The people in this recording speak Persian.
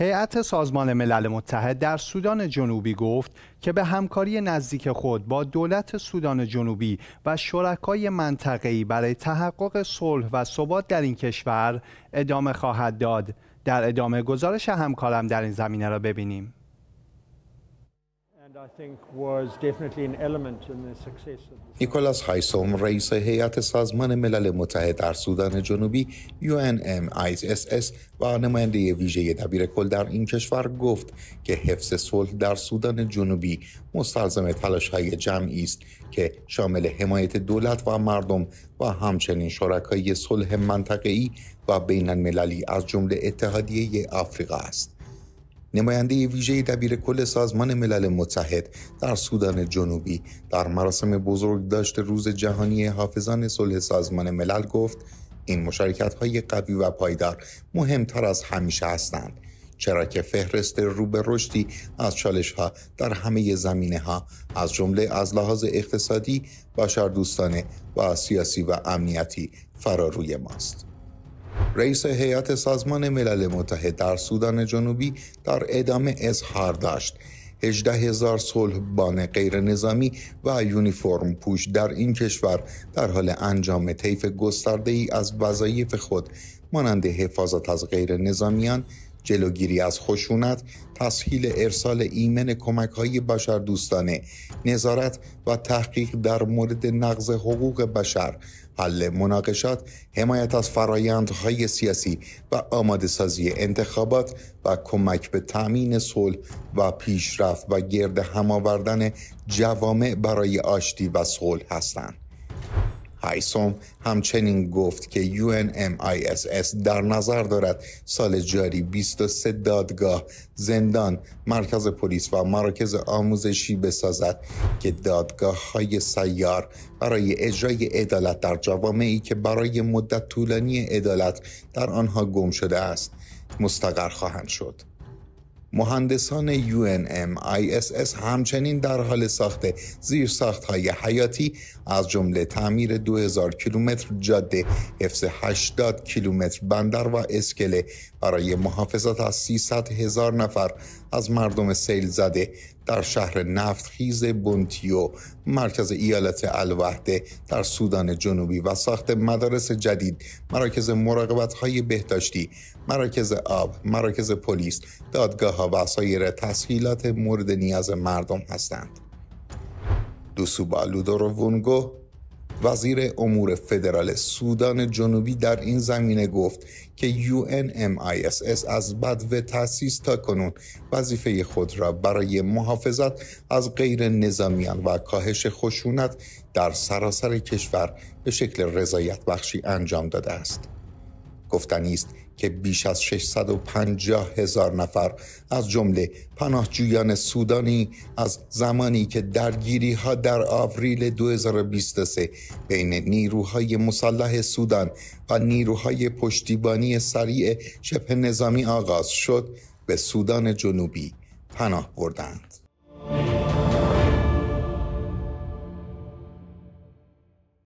هیئت سازمان ملل متحد در سودان جنوبی گفت که به همکاری نزدیک خود با دولت سودان جنوبی و شرکای منطقه‌ای برای تحقق صلح و ثبات در این کشور ادامه خواهد داد. در ادامه گزارش همکارم در این زمینه را ببینیم. نیکولاس هایسوم رئیس هیئت سازمان ملل متحد در سودان جنوبی UNMISS و نماینده ویژه دبیر کل در این کشور گفت که حفظ صلح در سودان جنوبی مستلزم تلاش های جمعی است که شامل حمایت دولت و مردم و همچنین شرکای صلح منطقه‌ای و بین از جمله اتحادیه آفریقا است. نماینده ویژه دبیر کل سازمان ملل متحد در سودان جنوبی در مراسم بزرگ داشت روز جهانی حافظان صلح سازمان ملل گفت این مشارکت های قوی و پایدار مهمتر از همیشه هستند چرا که فهرست رو به رشدی از چالش ها در همه زمینه ها از جمله از لحاظ اقتصادی، دوستانه و سیاسی و امنیتی روی ماست. رئیس هیئت سازمان ملل متحد در سودان جنوبی در ادامه اظهار داشت 18 هزار بان غیر نظامی و یونیفرم پوش در این کشور در حال انجام طیف گسترده ای از وظایف خود مانند حفاظت از غیر نظامیان، جلوگیری از خشونت، تسهیل ارسال ایمن کمک های بشر دوستانه، نظارت و تحقیق در مورد نقض حقوق بشر حل مناقشات حمایت از فرایندهای سیاسی و آماده سازی انتخابات و کمک به تامین صلح و پیشرفت و گرد هم آوردن جوامع برای آشتی و صلح هستند هایسوم همچنین گفت که UNMISS در نظر دارد سال جاری 23 دادگاه، زندان، مرکز پلیس و مراکز آموزشی بسازد که دادگاه های سیار برای اجرای عدالت در جوامعی که برای مدت طولانی عدالت در آنها گم شده است مستقر خواهند شد. مهندسان ISS همچنین در حال ساخت زیر ساخت های حیاتی از جمله تعمیر 2000 کیلومتر جاده حفظ 80 کیلومتر بندر و اسکله برای محافظت از 300 هزار نفر از مردم سیل زده در شهر نفتخیز بونتیو مرکز ایالت الوحده در سودان جنوبی و ساخت مدارس جدید مراکز مراقبت های بهداشتی مراکز آب مراکز پلیس دادگاه ها و سایر تسهیلات مورد نیاز مردم هستند. دوسوبا لودورووونگو وونگو وزیر امور فدرال سودان جنوبی در این زمینه گفت که UNMISS از بدو تاسیس تا کنون وظیفه خود را برای محافظت از غیر نظامیان و کاهش خشونت در سراسر کشور به شکل رضایت بخشی انجام داده است. گفتنی است که بیش از 650 هزار نفر از جمله پناهجویان سودانی از زمانی که درگیری ها در آوریل 2023 بین نیروهای مسلح سودان و نیروهای پشتیبانی سریع شبه نظامی آغاز شد به سودان جنوبی پناه بردند.